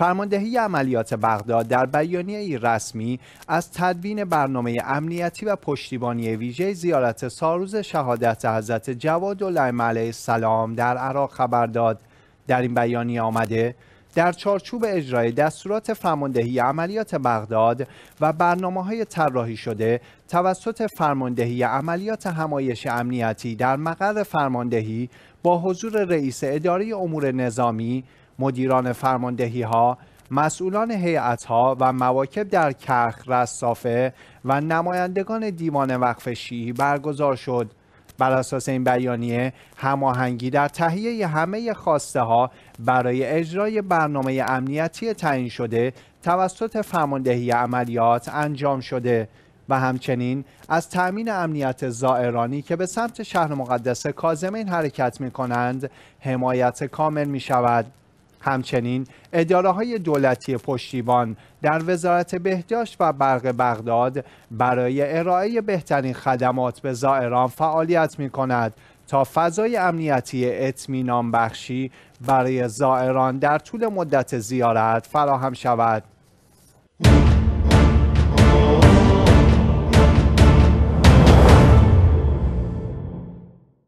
فرماندهی عملیات بغداد در بیانیه رسمی از تدوین برنامه امنیتی و پشتیبانی ویژه زیارت ساروز شهادت حضرت جواد علیه السلام در عراق خبر داد در این بیانیه آمده در چارچوب اجرای دستورات فرماندهی عملیات بغداد و برنامه های طراحی شده توسط فرماندهی عملیات همایش امنیتی در مقر فرماندهی با حضور رئیس اداره امور نظامی مدیران فرماندهی ها، مسئولان هیئت ها و مواکب در کرخ رصافه و نمایندگان دیوان وقف شیعی برگزار شد. بر اساس این بیانیه هماهنگی در تهیه همه خواسته ها برای اجرای برنامه امنیتی تعیین شده توسط فرماندهی عملیات انجام شده و همچنین از تأمین امنیت زائرانی که به سمت شهر مقدس کازمین حرکت می کنند حمایت کامل می شود. همچنین اداره های دولتی پشتیبان در وزارت بهداشت و برق بغداد برای ارائه بهترین خدمات به زائران فعالیت می کند تا فضای امنیتی اطمینان بخشی برای زائران در طول مدت زیارت فراهم شود.